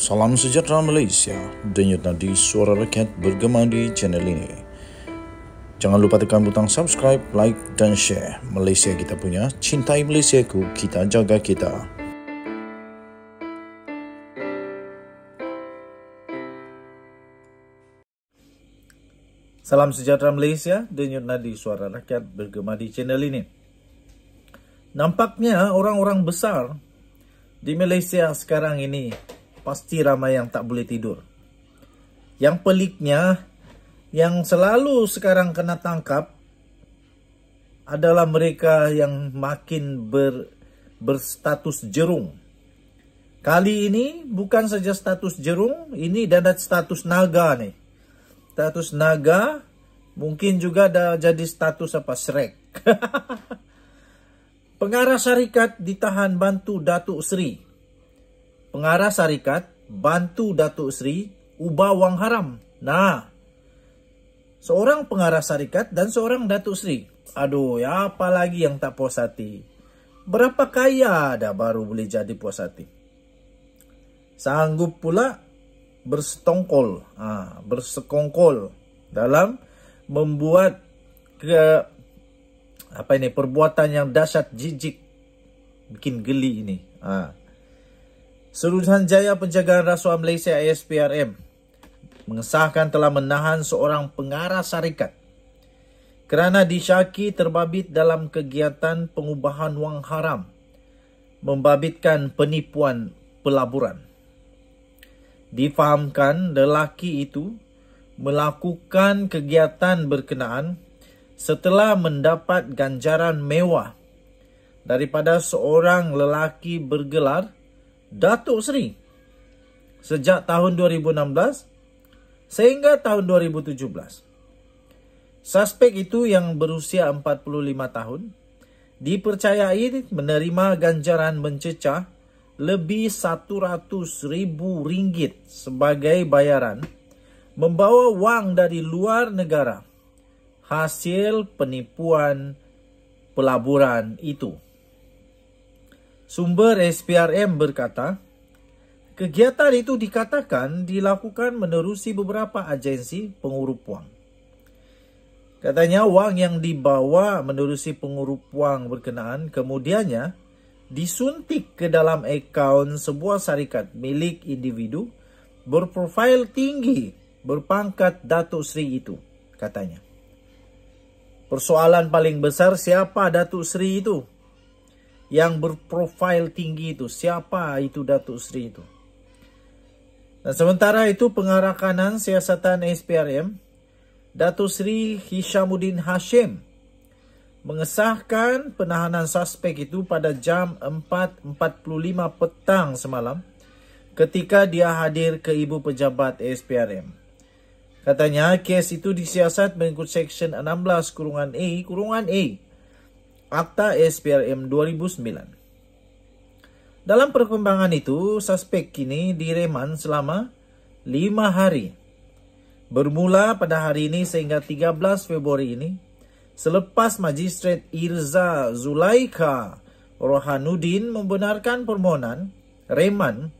Salam sejahtera Malaysia. Denyut nadi suara rakyat bergema di channel ini. Jangan lupa tekan butang subscribe, like dan share. Malaysia kita punya, cintai Malaysia ku, kita jaga kita. Salam sejahtera Malaysia, denyut nadi suara rakyat bergema di channel ini. Nampaknya orang-orang besar di Malaysia sekarang ini pasti ramai yang tak boleh tidur. Yang peliknya, yang selalu sekarang kena tangkap adalah mereka yang makin ber, berstatus jerung. Kali ini bukan saja status jerung, ini dah dadat status naga nih. Status naga mungkin juga dah jadi status apa Shrek. Pengarah syarikat ditahan bantu Datuk Sri pengarah syarikat bantu Datuk Seri ubah wang haram. Nah, seorang pengarah syarikat dan seorang Datuk Seri. Aduh, ya apa lagi yang tak puas hati? Berapa kaya dah baru boleh jadi puas hati? Sanggup pula bersetongkol, ah, bersekongkol dalam membuat ke apa ini perbuatan yang dahsyat jijik bikin geli ini. Ah. Seluruhan Penjagaan Rasuah Malaysia ASPRM mengesahkan telah menahan seorang pengarah syarikat kerana disyaki terbabit dalam kegiatan pengubahan wang haram membabitkan penipuan pelaburan. Difahamkan lelaki itu melakukan kegiatan berkenaan setelah mendapat ganjaran mewah daripada seorang lelaki bergelar Datuk Seri sejak tahun 2016 sehingga tahun 2017. Suspek itu yang berusia 45 tahun dipercayai menerima ganjaran mencecah lebih rm ringgit sebagai bayaran membawa wang dari luar negara hasil penipuan pelaburan itu. Sumber SPRM berkata, kegiatan itu dikatakan dilakukan menerusi beberapa agensi pengurup wang. Katanya wang yang dibawa menerusi pengurup wang berkenaan kemudiannya disuntik ke dalam akaun sebuah syarikat milik individu berprofil tinggi berpangkat Datuk Seri itu, katanya. Persoalan paling besar siapa Datuk Seri itu? yang berprofil tinggi itu siapa itu Datuk Seri itu dan sementara itu pengarah kanan siasatan SPRM Datuk Seri Hishamuddin Hashim mengesahkan penahanan suspek itu pada jam 4.45 petang semalam ketika dia hadir ke ibu pejabat SPRM. Katanya kes itu disiasat mengikut Seksyen 16 kurungan A kurungan A Akta SPRM 2009. Dalam perkembangan itu, suspek kini direman selama 5 hari. Bermula pada hari ini sehingga 13 Februari ini, selepas Magistrate Irza Zulaika Rohanuddin membenarkan permohonan reman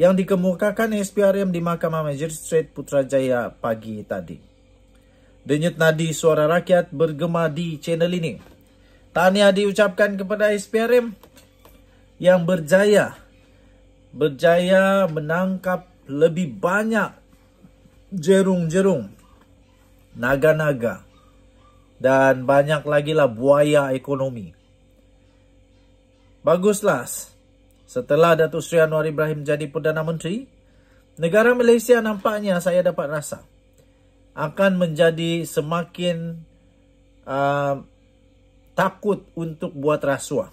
yang dikemukakan SPRM di Mahkamah Magistrate Putrajaya pagi tadi. Denyut nadi suara rakyat bergema di channel ini. Tahniah diucapkan kepada SPRM yang berjaya berjaya menangkap lebih banyak jerung-jerung naga-naga dan banyak lagi lah buaya ekonomi. Baguslah setelah Datuk Seri Anwar Ibrahim jadi Perdana Menteri, negara Malaysia nampaknya saya dapat rasa akan menjadi semakin uh, takut untuk buat rasuah.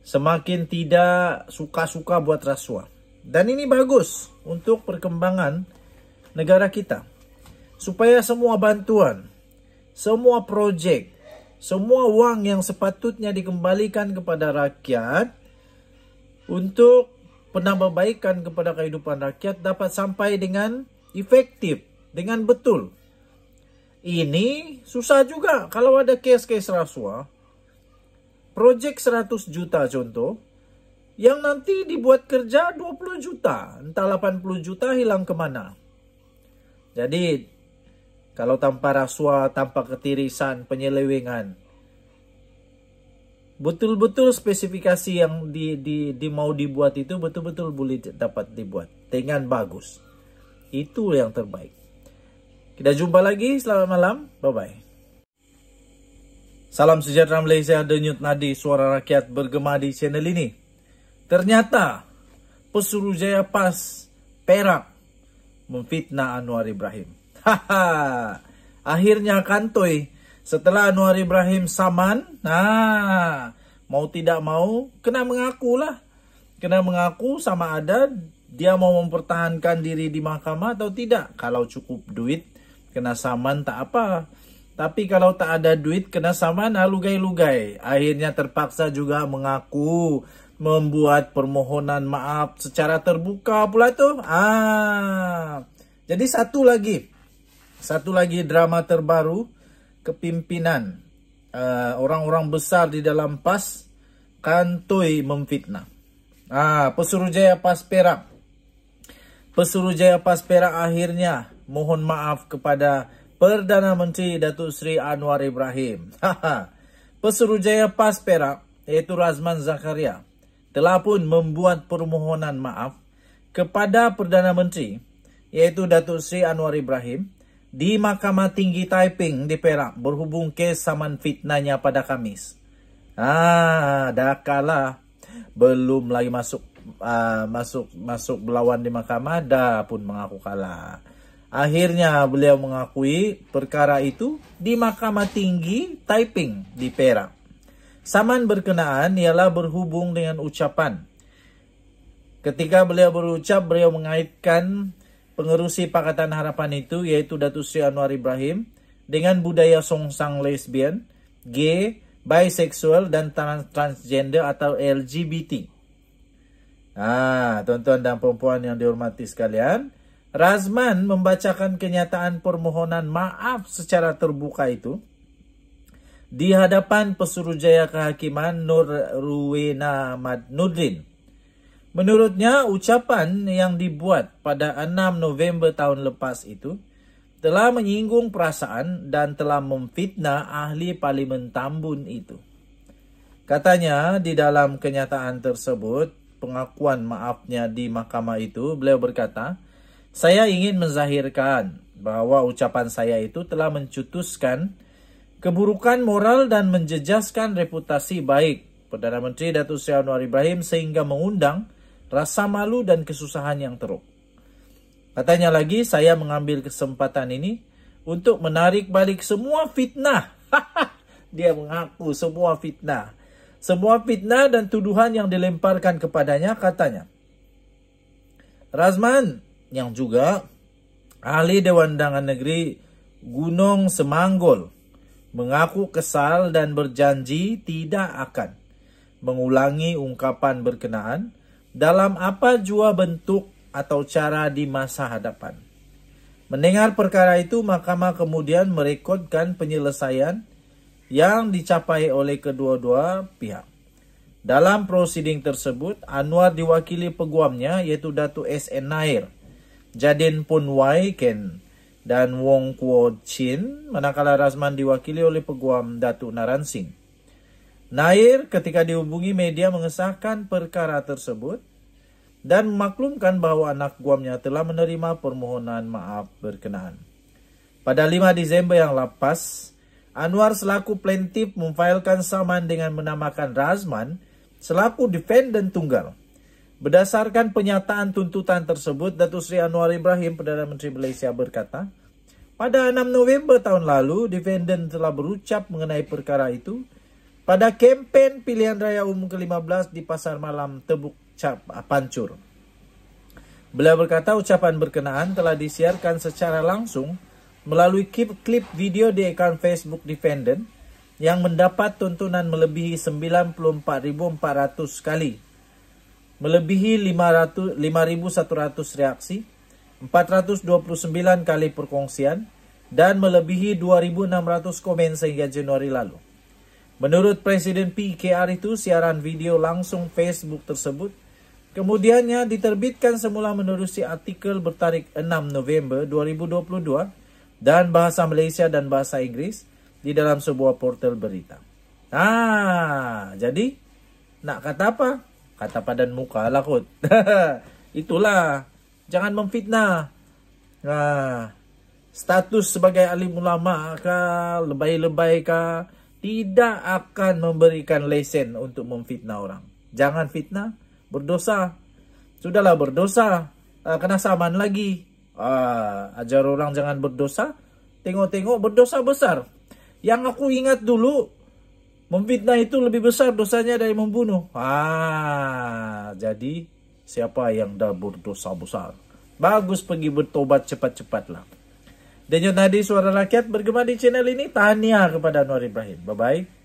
Semakin tidak suka-suka buat rasuah. Dan ini bagus untuk perkembangan negara kita. Supaya semua bantuan, semua proyek, semua uang yang sepatutnya dikembalikan kepada rakyat untuk penambahbaikan kepada kehidupan rakyat dapat sampai dengan efektif, dengan betul. ini susah juga kalau ada kes-kes rasuah project 100 juta contoh yang nanti dibuat kerja 20 juta entah 80 juta hilang kemana jadi kalau tanpa rasuah tanpa ketirisan penyelewengan betul-betul spesifikasi yang di, di, di mau dibuat itu betul-betul boleh dapat dibuat dengan bagus itu yang terbaik kita jumpa lagi. Selamat malam. Bye-bye. Salam sejahtera Malaysia. Denyut nadi suara rakyat bergema di channel ini. Ternyata pesuruhjaya PAS Perak memfitnah Anwar Ibrahim. Haha. Akhirnya kantoi setelah Anwar Ibrahim saman. Nah, ha. mau tidak mau kena mengaku lah. Kena mengaku sama ada dia mau mempertahankan diri di mahkamah atau tidak. Kalau cukup duit kena saman tak apa. Tapi kalau tak ada duit kena saman ah, lugai-lugai. Akhirnya terpaksa juga mengaku membuat permohonan maaf secara terbuka pula tu. Ah. Jadi satu lagi. Satu lagi drama terbaru kepimpinan ah, orang-orang uh, besar di dalam PAS kantoi memfitnah. Ah, Pesuruhjaya PAS Perak. Pesuruhjaya PAS Perak akhirnya mohon maaf kepada Perdana Menteri Datuk Seri Anwar Ibrahim. Pesuruhjaya PAS Perak iaitu Razman Zakaria telah pun membuat permohonan maaf kepada Perdana Menteri iaitu Datuk Seri Anwar Ibrahim di Mahkamah Tinggi Taiping di Perak berhubung kes saman fitnahnya pada Kamis. Ah, dah kalah belum lagi masuk uh, masuk masuk berlawan di mahkamah dah pun mengaku kalah. Akhirnya beliau mengakui perkara itu di Mahkamah Tinggi Taiping di Perak. Saman berkenaan ialah berhubung dengan ucapan. Ketika beliau berucap, beliau mengaitkan pengerusi Pakatan Harapan itu yaitu Datuk Sri Anwar Ibrahim dengan budaya songsang lesbian, gay, bisexual dan trans transgender atau LGBT. Ah, tuan-tuan dan puan-puan yang dihormati sekalian, Razman membacakan kenyataan permohonan maaf secara terbuka itu di hadapan Pesuruhjaya Kehakiman Nur Ruwena Madnudin. Menurutnya, ucapan yang dibuat pada 6 November tahun lepas itu telah menyinggung perasaan dan telah memfitnah ahli Parlimen Tambun itu. Katanya di dalam kenyataan tersebut, pengakuan maafnya di mahkamah itu, beliau berkata, saya ingin menzahirkan bahwa ucapan saya itu telah mencutuskan keburukan moral dan menjejaskan reputasi baik Perdana Menteri Datuk Seri Anwar Ibrahim sehingga mengundang rasa malu dan kesusahan yang teruk. Katanya lagi, saya mengambil kesempatan ini untuk menarik balik semua fitnah. Dia mengaku semua fitnah. Semua fitnah dan tuduhan yang dilemparkan kepadanya katanya. Razman, yang juga ahli Dewan Dangan Negeri Gunung Semanggol mengaku kesal dan berjanji tidak akan mengulangi ungkapan berkenaan dalam apa jua bentuk atau cara di masa hadapan. Mendengar perkara itu, mahkamah kemudian merekodkan penyelesaian yang dicapai oleh kedua-dua pihak. Dalam prosiding tersebut, Anwar diwakili peguamnya yaitu Datu SN Nair. Jadin Pun Wai Ken dan Wong Kuo Chin manakala Razman diwakili oleh peguam Datuk Naran Singh. Nair ketika dihubungi media mengesahkan perkara tersebut dan memaklumkan bahawa anak guamnya telah menerima permohonan maaf berkenaan. Pada 5 Disember yang lepas, Anwar selaku plaintif memfailkan saman dengan menamakan Razman selaku defendant tunggal. Berdasarkan penyataan tuntutan tersebut, Datuk Seri Anwar Ibrahim, Perdana Menteri Malaysia berkata, pada 6 November tahun lalu, defendan telah berucap mengenai perkara itu pada kempen pilihan raya umum ke-15 di Pasar Malam Tebuk Cap ah, Pancur. Beliau berkata ucapan berkenaan telah disiarkan secara langsung melalui klip, klip video di akaun Facebook defendant yang mendapat tuntunan melebihi 94,400 kali melebihi 5.100 reaksi, 429 kali perkongsian, dan melebihi 2.600 komen sehingga Januari lalu. Menurut Presiden PKR itu, siaran video langsung Facebook tersebut kemudiannya diterbitkan semula menerusi artikel bertarik 6 November 2022 dan bahasa Malaysia dan bahasa Inggeris di dalam sebuah portal berita. Ah, jadi nak kata apa? kata padan muka lah kot. Itulah. Jangan memfitnah. Nah, ha. status sebagai alim ulama ke, lebay-lebay ke, tidak akan memberikan lesen untuk memfitnah orang. Jangan fitnah, berdosa. Sudahlah berdosa, uh, kena saman lagi. Uh, ajar orang jangan berdosa, tengok-tengok berdosa besar. Yang aku ingat dulu, Memfitnah itu lebih besar dosanya dari membunuh. Ah, jadi siapa yang dah berdosa besar? Bagus pergi bertobat cepat-cepatlah. Dan yang tadi suara rakyat bergema di channel ini. Tahniah kepada Nur Ibrahim. Bye-bye.